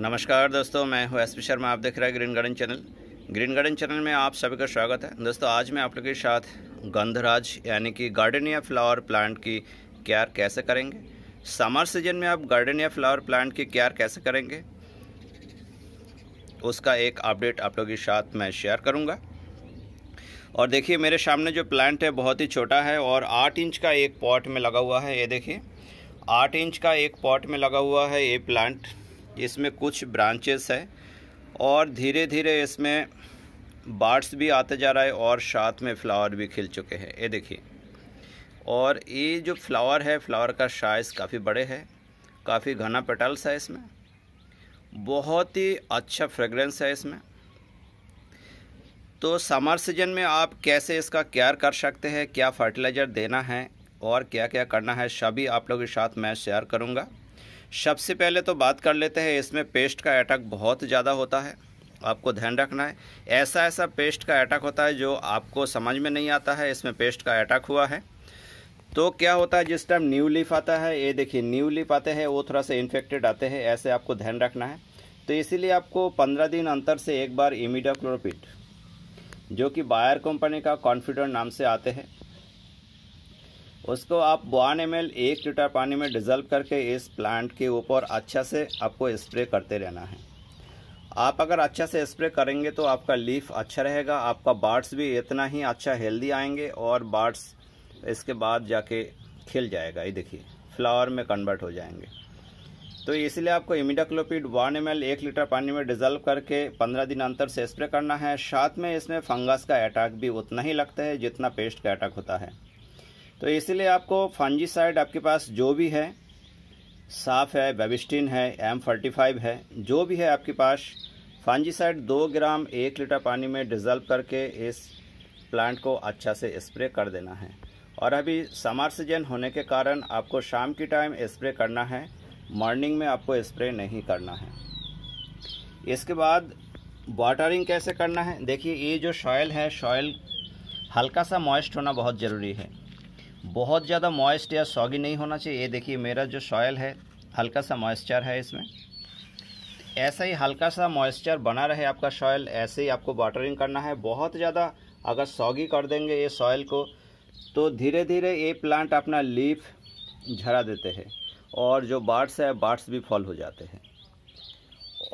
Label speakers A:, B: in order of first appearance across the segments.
A: नमस्कार दोस्तों मैं हूँ एस पी शर्मा आप देख रहे हैं green garden channel green garden channel में आप सभी का स्वागत है दोस्तों आज मैं आप लोगों के साथ गंधराज यानी कि गार्डनिया फ्लावर प्लांट की केयर कैसे करेंगे समर सीजन में आप गार्डनिया फ्लावर प्लांट की केयर कैसे करेंगे उसका एक अपडेट आप लोगों के साथ मैं शेयर करूँगा और देखिए मेरे सामने जो प्लांट है बहुत ही छोटा है और आठ इंच का एक पॉट में लगा हुआ है ये देखिए आठ इंच का एक पॉट में लगा हुआ है ये प्लांट इसमें कुछ ब्रांचेस है और धीरे धीरे इसमें बार्ड्स भी आते जा रहा है और साथ में फ्लावर भी खिल चुके हैं ये देखिए और ये जो फ्लावर है फ्लावर का साइज़ काफ़ी बड़े है काफ़ी घना पेटल्स है इसमें बहुत ही अच्छा फ्रेगरेंस है इसमें तो समर सीजन में आप कैसे इसका केयर कर सकते हैं क्या फर्टिलाइज़र देना है और क्या क्या करना है सभी आप लोगों के साथ मैं शेयर करूँगा सबसे पहले तो बात कर लेते हैं इसमें पेस्ट का अटैक बहुत ज़्यादा होता है आपको ध्यान रखना है ऐसा ऐसा पेस्ट का अटैक होता है जो आपको समझ में नहीं आता है इसमें पेस्ट का अटैक हुआ है तो क्या होता है जिस टाइम न्यू लीफ आता है ये देखिए न्यू लीफ आते हैं वो थोड़ा सा इन्फेक्टेड आते हैं ऐसे आपको ध्यान रखना है तो इसीलिए आपको पंद्रह दिन अंतर से एक बार इमिडाक्लोरोपिड जो कि बायर कंपनी का कॉन्फिडेंट नाम से आते हैं उसको आप वन एम एल एक लीटर पानी में डिज़ल्व करके इस प्लांट के ऊपर अच्छा से आपको स्प्रे करते रहना है आप अगर अच्छा से स्प्रे करेंगे तो आपका लीफ अच्छा रहेगा आपका बार्ड्स भी इतना ही अच्छा हेल्दी आएंगे और बार्ड्स इसके बाद जाके खिल जाएगा ये देखिए फ्लावर में कन्वर्ट हो जाएंगे तो इसलिए आपको इमिडाक्लोपिड वन एम एल एक लीटर पानी में डिजल्व करके पंद्रह दिन अंतर से स्प्रे करना है साथ में इसमें फंगस का अटैक भी उतना ही लगता है जितना पेस्ट का अटैक होता है तो इसलिए आपको फंजीसाइड आपके पास जो भी है साफ है बेबिस्टिन है एम फोर्टी फाइव है जो भी है आपके पास फंजीसाइड दो ग्राम एक लीटर पानी में डिजल्व करके इस प्लांट को अच्छा से स्प्रे कर देना है और अभी समर सीजन होने के कारण आपको शाम के टाइम स्प्रे करना है मॉर्निंग में आपको स्प्रे नहीं करना है इसके बाद वाटरिंग कैसे करना है देखिए ये जो शॉयल है शॉयल हल्का सा मॉइस्ट होना बहुत ज़रूरी है बहुत ज़्यादा मॉइस्ट या सॉगी नहीं होना चाहिए ये देखिए मेरा जो सॉयल है हल्का सा मॉइस्चर है इसमें ऐसा ही हल्का सा मॉइस्चर बना रहे आपका सॉयल ऐसे ही आपको वाटरिंग करना है बहुत ज़्यादा अगर सॉगी कर देंगे ये सॉयल को तो धीरे धीरे ये प्लांट अपना लीफ झरा देते हैं और जो बाट्स है बाट्स भी फॉल हो जाते हैं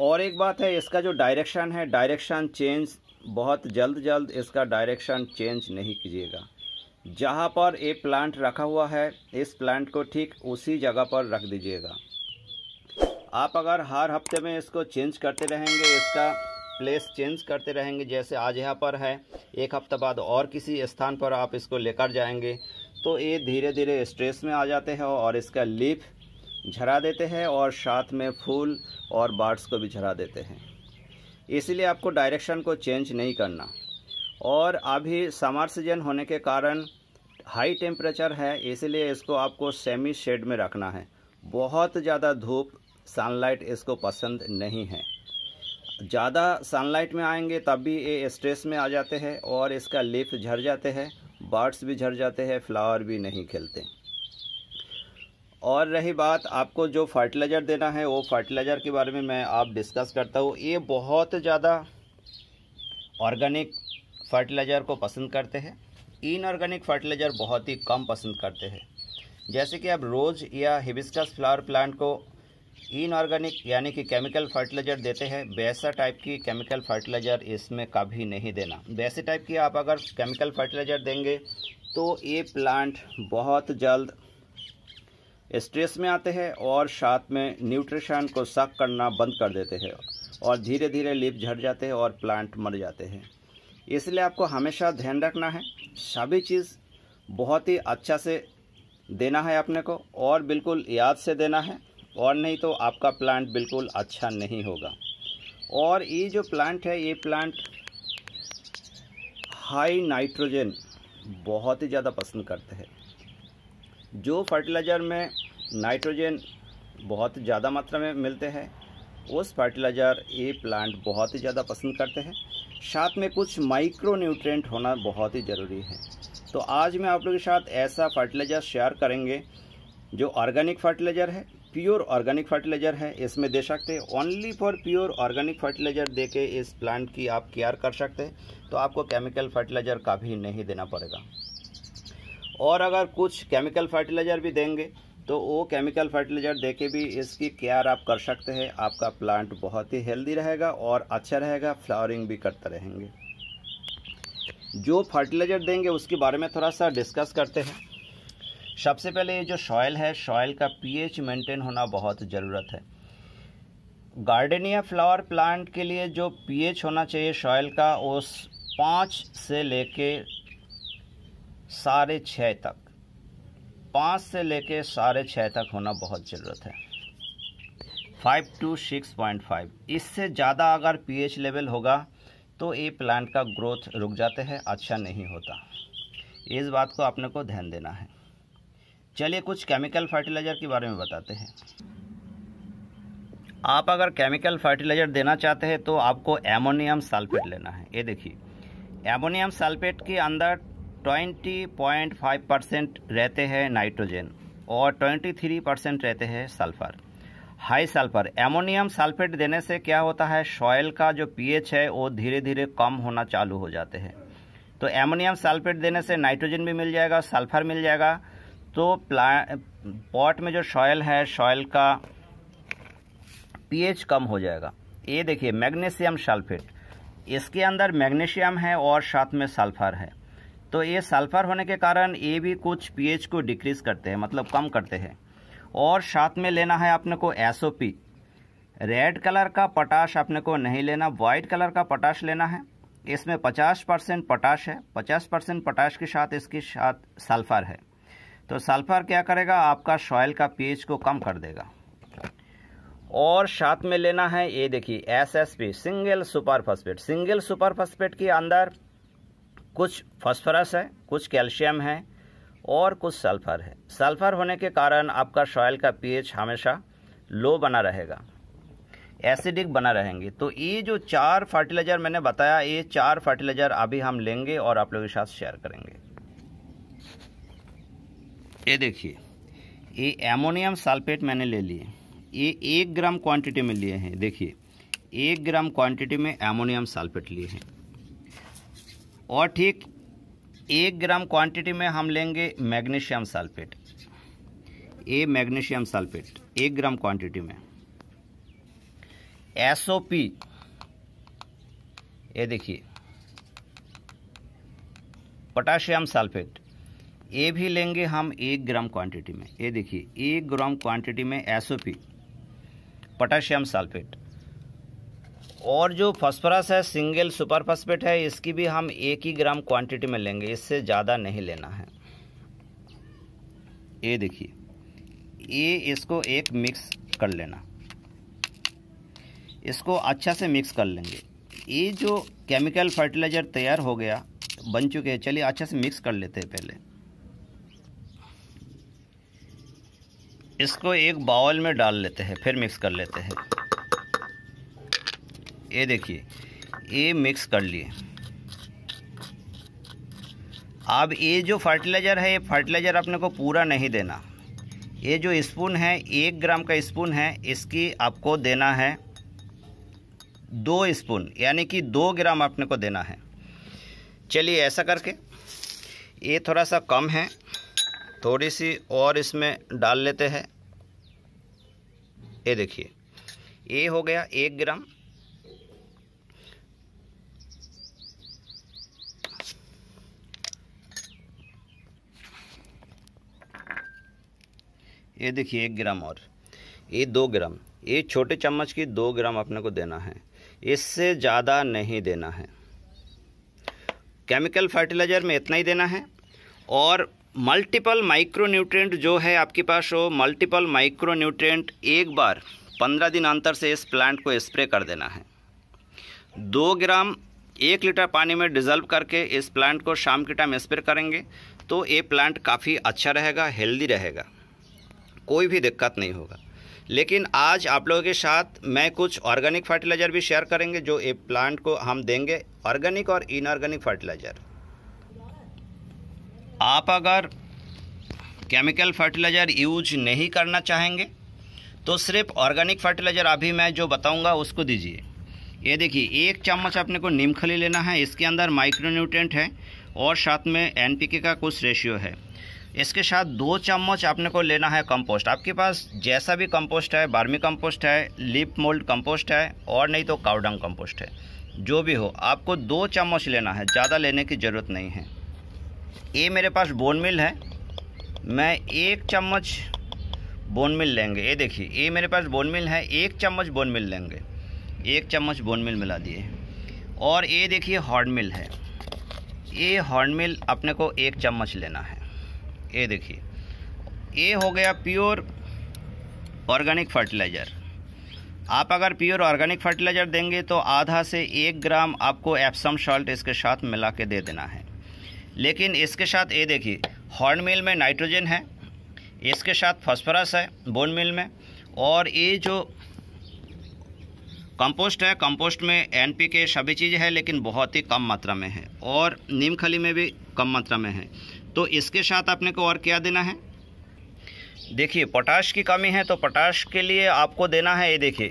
A: और एक बात है इसका जो डायरेक्शन है डायरेक्शन चेंज बहुत जल्द जल्द इसका डायरेक्शन चेंज नहीं कीजिएगा जहाँ पर ये प्लांट रखा हुआ है इस प्लांट को ठीक उसी जगह पर रख दीजिएगा आप अगर हर हफ्ते में इसको चेंज करते रहेंगे इसका प्लेस चेंज करते रहेंगे जैसे आज यहाँ पर है एक हफ्ता बाद और किसी स्थान पर आप इसको लेकर जाएंगे तो ये धीरे धीरे स्ट्रेस में आ जाते हैं और इसका लीफ झरा देते हैं और साथ में फूल और बर्ड्स को भी झरा देते हैं इसीलिए आपको डायरेक्शन को चेंज नहीं करना और अभी समर सीजन होने के कारण हाई टेम्परेचर है इसलिए इसको आपको सेमी शेड में रखना है बहुत ज़्यादा धूप सनलाइट इसको पसंद नहीं है ज़्यादा सनलाइट में आएंगे तब भी ये स्ट्रेस में आ जाते हैं और इसका लिफ झर जाते हैं बर्ड्स भी झर जाते हैं फ्लावर भी नहीं खिलते और रही बात आपको जो फर्टिलाइज़र देना है वो फर्टिलाइज़र के बारे में मैं आप डिस्कस करता हूँ ये बहुत ज़्यादा ऑर्गेनिक फर्टिलाइज़र को पसंद करते हैं इनऑर्गेनिक फर्टिलाइज़र बहुत ही कम पसंद करते हैं जैसे कि आप रोज़ या हिबिस्कस फ्लावर प्लांट को इनऑर्गेनिक यानी कि केमिकल फर्टिलाइज़र देते हैं वैसा टाइप की केमिकल फर्टिलाइज़र इसमें कभी नहीं देना वैसे टाइप की आप अगर केमिकल फर्टिलाइज़र देंगे तो ये प्लांट बहुत जल्द स्ट्रेस में आते हैं और साथ में न्यूट्रिशन को सक करना बंद कर देते हैं और धीरे धीरे लिप झड़ जाते हैं और प्लांट मर जाते हैं इसलिए आपको हमेशा ध्यान रखना है सभी चीज़ बहुत ही अच्छा से देना है अपने को और बिल्कुल याद से देना है और नहीं तो आपका प्लांट बिल्कुल अच्छा नहीं होगा और ये जो प्लांट है ये प्लांट हाई नाइट्रोजन बहुत ही ज़्यादा पसंद करते हैं जो फर्टिलाइज़र में नाइट्रोजन बहुत ज़्यादा मात्रा में मिलते हैं उस फर्टिलाइज़र ये प्लांट बहुत ही ज़्यादा पसंद करते हैं साथ में कुछ माइक्रो न्यूट्रेंट होना बहुत ही ज़रूरी है तो आज मैं आप लोगों के साथ ऐसा फर्टिलाइज़र शेयर करेंगे जो ऑर्गेनिक फर्टिलाइज़र है प्योर ऑर्गेनिक फर्टिलाइज़र है इसमें दे सकते हैं only for pure organic fertiliser दे के इस प्लांट की आप केयर कर सकते हैं तो आपको केमिकल फर्टिलाइज़र का भी नहीं देना पड़ेगा और अगर कुछ केमिकल फर्टिलाइज़र भी देंगे तो वो केमिकल फर्टिलाइजर दे के भी इसकी केयर आप कर सकते हैं आपका प्लांट बहुत ही हेल्दी रहेगा और अच्छा रहेगा फ्लावरिंग भी करते रहेंगे जो फर्टिलाइजर देंगे उसके बारे में थोड़ा सा डिस्कस करते हैं सबसे पहले ये जो सॉयल है सॉयल का पीएच मेंटेन होना बहुत ज़रूरत है गार्डनिया फ्लावर प्लांट के लिए जो पीएच होना चाहिए सॉयल का वो पाँच से लेके साढ़े छः तक पाँच से लेके साढ़े छः तक होना बहुत ज़रूरत है five to six point five इससे ज़्यादा अगर पीएच लेवल होगा तो ये प्लांट का ग्रोथ रुक जाते हैं अच्छा नहीं होता इस बात को आपने को ध्यान देना है चलिए कुछ केमिकल फर्टिलाइज़र के बारे में बताते हैं आप अगर केमिकल फर्टिलाइज़र देना चाहते हैं तो आपको एमोनियम सल्फेट लेना है ये देखिए एमोनियम सल्फेट के अंदर 20.5 परसेंट रहते हैं नाइट्रोजन और 23 परसेंट रहते हैं sulphur high sulphur ammonium sulphate देने से क्या होता है सॉयल का जो पीएच है वो धीरे धीरे कम होना चालू हो जाते हैं तो एमोनियम सल्फेट देने से नाइट्रोजन भी मिल जाएगा सल्फर मिल जाएगा तो पॉट में जो सॉयल है सॉयल का पीएच कम हो जाएगा ये देखिए मैग्नीशियम सल्फेट इसके अंदर मैग्नीशियम है और साथ में सल्फर है तो ये सल्फर होने के कारण ये भी कुछ पीएच को डिक्रीज करते हैं मतलब कम करते हैं और साथ में लेना है अपने को एसओपी रेड कलर का पटाश अपने को नहीं लेना वाइट कलर का पटाश लेना है इसमें 50 परसेंट पटाश है 50 परसेंट पटाश के साथ इसके साथ सल्फर है तो सल्फर क्या करेगा आपका सॉयल का पीएच को कम कर देगा और साथ में लेना है ये देखिए SSP single super phosphate single super phosphate के अंदर कुछ फास्फोरस है कुछ कैल्शियम है और कुछ सल्फर है सल्फर होने के कारण आपका सॉयल का पीएच हमेशा लो बना रहेगा एसिडिक बना रहेंगे तो ये जो चार फर्टिलाइज़र मैंने बताया ये चार फर्टिलाइज़र अभी हम लेंगे और आप लोगों के साथ शेयर करेंगे ये देखिए ये एमोनियम सल्फेट मैंने ले लिए ये एक ग्राम क्वांटिटी में लिए हैं देखिए एक ग्राम क्वांटिटी में एमोनियम सल्फेट लिए हैं और ठीक एक ग्राम क्वांटिटी में हम लेंगे मैग्नीशियम सल्फेट ए मैग्नीशियम सल्फेट एक ग्राम क्वांटिटी में एस ओ पी ये देखिए पोटाशियम सल्फेट ये भी लेंगे हम एक ग्राम क्वांटिटी में ये देखिए एक ग्राम क्वांटिटी में S O P potassium sulphate और जो फॉस्फोरस है सिंगल सुपर फॉस्फेट है इसकी भी हम एक ही ग्राम क्वांटिटी में लेंगे इससे ज़्यादा नहीं लेना है ये देखिए ये इसको एक मिक्स कर लेना इसको अच्छा से मिक्स कर लेंगे ये जो केमिकल फर्टिलाइज़र तैयार हो गया बन चुके हैं चलिए अच्छे से मिक्स कर लेते हैं पहले इसको एक बाउल में डाल लेते हैं फिर मिक्स कर लेते हैं ये देखिए ये मिक्स कर लिए अब ये जो फर्टिलाइज़र है ये फर्टिलाइज़र अपने को पूरा नहीं देना ये जो स्पून है एक ग्राम का स्पून है इसकी आपको देना है दो स्पून यानी कि दो ग्राम अपने को देना है चलिए ऐसा करके ये थोड़ा सा कम है थोड़ी सी और इसमें डाल लेते हैं ये देखिए ये हो गया एक ग्राम ये देखिए एक ग्राम और ये दो ग्राम ये छोटे चम्मच की दो ग्राम अपने को देना है इससे ज़्यादा नहीं देना है केमिकल फर्टिलाइज़र में इतना ही देना है और मल्टीपल माइक्रो न्यूट्रेंट जो है आपके पास हो मल्टीपल माइक्रो न्यूट्रेंट एक बार पंद्रह दिन अंतर से इस प्लांट को स्प्रे कर देना है दो ग्राम एक लीटर पानी में डिजल्व करके इस प्लांट को शाम के टाइम स्प्रे करेंगे तो ये प्लांट काफ़ी अच्छा रहेगा हेल्दी रहेगा कोई भी दिक्कत नहीं होगा लेकिन आज आप लोगों के साथ मैं कुछ ऑर्गेनिक फर्टिलाइज़र भी शेयर करेंगे जो एक प्लांट को हम देंगे ऑर्गेनिक और इनऑर्गेनिक फर्टिलाइज़र आप अगर केमिकल फर्टिलाइज़र यूज नहीं करना चाहेंगे तो सिर्फ ऑर्गेनिक फर्टिलाइज़र अभी मैं जो बताऊंगा उसको दीजिए ये देखिए एक चम्मच अपने को नीमखली लेना है इसके अंदर माइक्रोन्यूट्रेंट है और साथ में एन का कुछ रेशियो है इसके साथ दो चम्मच आपने को लेना है कंपोस्ट आपके पास जैसा भी कंपोस्ट है बार्मी कंपोस्ट है लिप मोल्ड कंपोस्ट है और नहीं तो काउडंग कंपोस्ट है जो भी हो आपको दो चम्मच लेना है ज़्यादा लेने की ज़रूरत नहीं है ये मेरे पास बोन मिल है मैं एक चम्मच बोन मिल लेंगे ये देखिए ये मेरे पास बोन मिल है एक चम्मच बोन मिल लेंगे एक चम्मच बोन मिल मिला दिए और ये देखिए हॉर्न मिल है ये हॉर्न मिल अपने को एक चम्मच लेना है ये देखिए ये हो गया प्योर ऑर्गेनिक फर्टिलाइज़र आप अगर प्योर ऑर्गेनिक फर्टिलाइज़र देंगे तो आधा से एक ग्राम आपको एप्सम सॉल्ट इसके साथ मिला के दे देना है लेकिन इसके साथ ये देखिए हॉर्न मिल में नाइट्रोजन है इसके साथ फॉस्फोरस है बोन मिल में और ये जो कंपोस्ट है कंपोस्ट में एन पी के सभी चीज़ है लेकिन बहुत ही कम मात्रा में है और नीम खली में भी कम मात्रा में है तो इसके साथ आपने को और क्या देना है देखिए पोटाश की कमी है तो पोटाश के लिए आपको देना है ये देखिए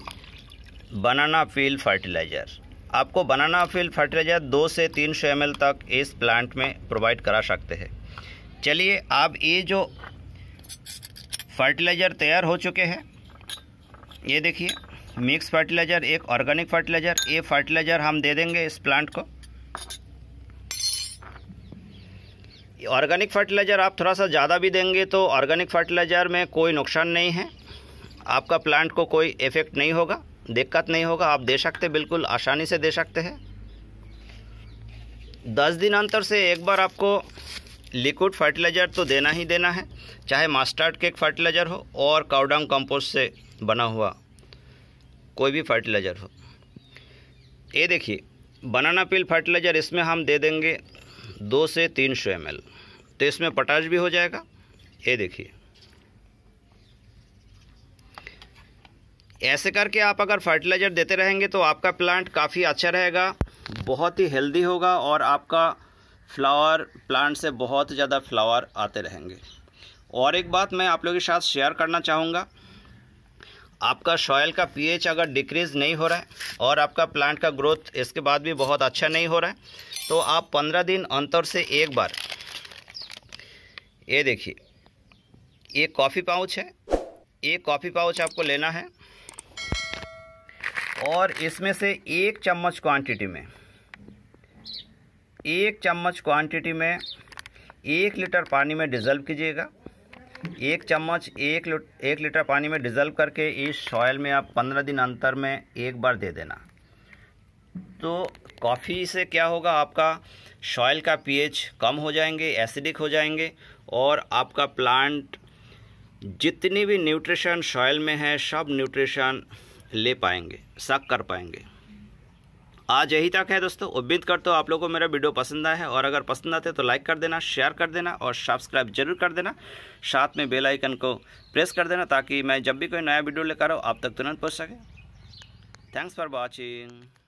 A: बनाना फील फर्टिलाइज़र आपको बनाना फील फर्टिलाइज़र दो से तीन सौ एम तक इस प्लांट में प्रोवाइड करा सकते हैं चलिए आप ये जो फर्टिलाइज़र तैयार हो चुके हैं ये देखिए मिक्स फर्टिलाइज़र एक ऑर्गेनिक फर्टिलाइज़र ये फर्टिलाइज़र हम दे देंगे इस प्लांट को ऑर्गेनिक फर्टिलाइज़र आप थोड़ा सा ज़्यादा भी देंगे तो ऑर्गेनिक फर्टिलाइज़र में कोई नुकसान नहीं है आपका प्लांट को कोई इफ़ेक्ट नहीं होगा दिक्कत नहीं होगा आप दे सकते बिल्कुल आसानी से दे सकते हैं दस दिन अंतर से एक बार आपको लिक्विड फर्टिलाइज़र तो देना ही देना है चाहे मास्टर्ड केक फर्टिलाइज़र हो और काउडांग कंपोस्ट से बना हुआ कोई भी फर्टिलाइज़र हो ये देखिए बनाना पिल फर्टिलाइज़र इसमें हम दे देंगे दो से तीन सौ एम तो इसमें पटाश भी हो जाएगा ये देखिए ऐसे करके आप अगर फर्टिलाइज़र देते रहेंगे तो आपका प्लांट काफ़ी अच्छा रहेगा बहुत ही हेल्दी होगा और आपका फ्लावर प्लांट से बहुत ज़्यादा फ्लावर आते रहेंगे और एक बात मैं आप लोगों के साथ शेयर करना चाहूँगा आपका सॉयल का पीएच अगर डिक्रीज़ नहीं हो रहा है और आपका प्लांट का ग्रोथ इसके बाद भी बहुत अच्छा नहीं हो रहा है तो आप पंद्रह दिन अंतर से एक बार ये देखिए ये कॉफ़ी पाउच है ये कॉफ़ी पाउच आपको लेना है और इसमें से एक चम्मच क्वांटिटी में एक चम्मच क्वांटिटी में एक लीटर पानी में डिज़ल्व कीजिएगा एक चम्मच एक एक लीटर पानी में डिज़ल्व करके इस सॉयल में आप पंद्रह दिन अंतर में एक बार दे देना तो कॉफ़ी से क्या होगा आपका सॉयल का पीएच कम हो जाएंगे एसिडिक हो जाएंगे और आपका प्लांट जितनी भी न्यूट्रिशन सॉयल में है सब न्यूट्रिशन ले पाएंगे सक कर पाएंगे आज यही तक है दोस्तों उम्मीद करता हूँ आप लोगों को मेरा वीडियो पसंद आया है और अगर पसंद आते तो लाइक कर देना शेयर कर देना और सब्सक्राइब जरूर कर देना साथ में बेल आइकन को प्रेस कर देना ताकि मैं जब भी कोई नया वीडियो लेकर आऊँ आप तक तुरंत पहुँच सके थैंक्स फॉर वॉचिंग